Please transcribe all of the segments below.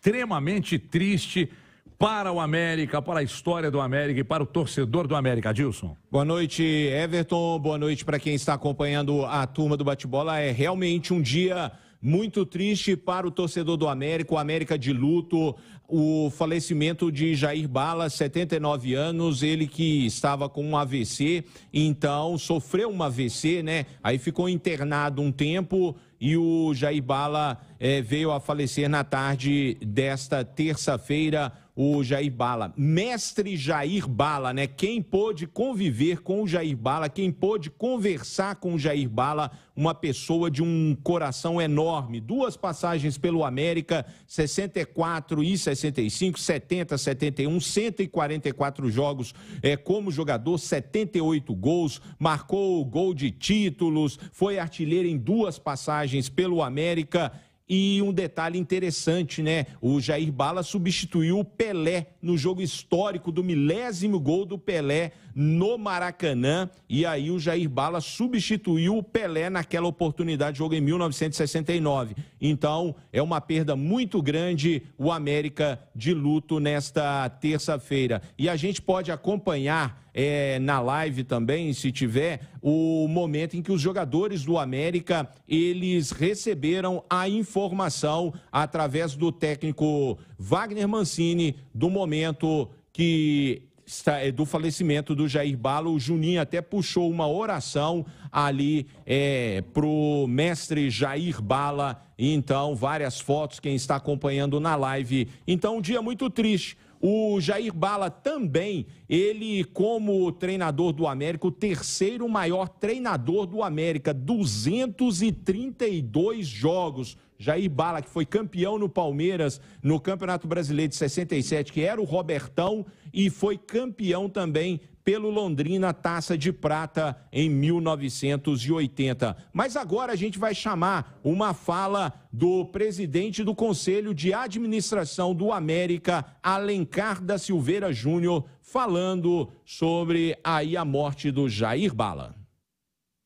extremamente triste para o América, para a história do América e para o torcedor do América. Dilson. Boa noite, Everton. Boa noite para quem está acompanhando a turma do bate-bola. É realmente um dia muito triste para o torcedor do América, o América de luto, o falecimento de Jair Bala, 79 anos, ele que estava com um AVC, então sofreu um AVC, né? Aí ficou internado um tempo e o Jair Bala é, veio a falecer na tarde desta terça-feira o Jair Bala. Mestre Jair Bala, né? Quem pôde conviver com o Jair Bala, quem pôde conversar com o Jair Bala, uma pessoa de um coração enorme. Duas passagens pelo América, 64 e 65, 70, 71, 144 jogos é, como jogador, 78 gols, marcou o gol de títulos, foi artilheiro em duas passagens pelo América e um detalhe interessante, né? O Jair Bala substituiu o Pelé no jogo histórico do milésimo gol do Pelé no Maracanã. E aí o Jair Bala substituiu o Pelé naquela oportunidade, jogo em 1969. Então é uma perda muito grande o América de luto nesta terça-feira. E a gente pode acompanhar é, na live também, se tiver, o momento em que os jogadores do América eles receberam a informação informação através do técnico Wagner Mancini do momento que eh, do falecimento do Jair Balo, o Juninho até puxou uma oração ali é, pro mestre Jair Bala. E então, várias fotos, quem está acompanhando na live. Então, um dia muito triste o Jair Bala também, ele como treinador do América, o terceiro maior treinador do América, 232 jogos. Jair Bala, que foi campeão no Palmeiras no Campeonato Brasileiro de 67, que era o Robertão, e foi campeão também pelo Londrina Taça de Prata em 1980. Mas agora a gente vai chamar uma fala do presidente do Conselho de Administração do América, Alencar da Silveira Júnior, falando sobre aí a morte do Jair Bala.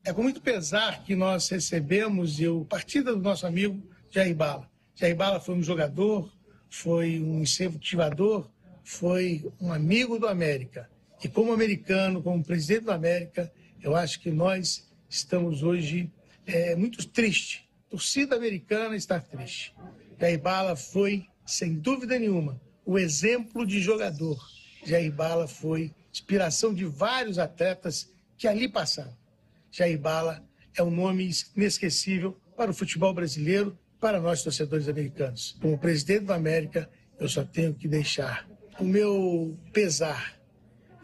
É com muito pesar que nós recebemos a partida do nosso amigo Jair Bala. Jair Bala foi um jogador, foi um incentivador, foi um amigo do América. E como americano, como presidente da América, eu acho que nós estamos hoje é, muito triste. A torcida americana está triste. Jair Bala foi, sem dúvida nenhuma, o exemplo de jogador. Jair Bala foi inspiração de vários atletas que ali passaram. Jair Bala é um nome inesquecível para o futebol brasileiro, para nós torcedores americanos. Como presidente da América, eu só tenho que deixar o meu pesar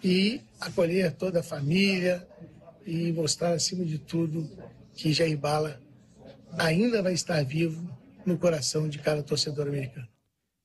e acolher toda a família e mostrar, acima de tudo, que Jair Bala ainda vai estar vivo no coração de cada torcedor americano.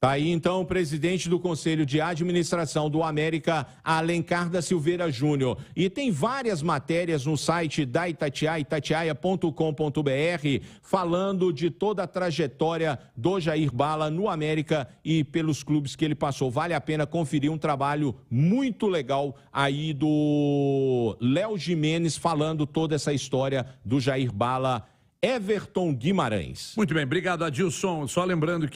Tá aí então o presidente do Conselho de Administração do América, Alencar da Silveira Júnior. E tem várias matérias no site da Itatiaia, itatiaia.com.br, falando de toda a trajetória do Jair Bala no América e pelos clubes que ele passou. Vale a pena conferir um trabalho muito legal aí do Léo Jimenez falando toda essa história do Jair Bala. Everton Guimarães. Muito bem, obrigado Adilson. Só lembrando que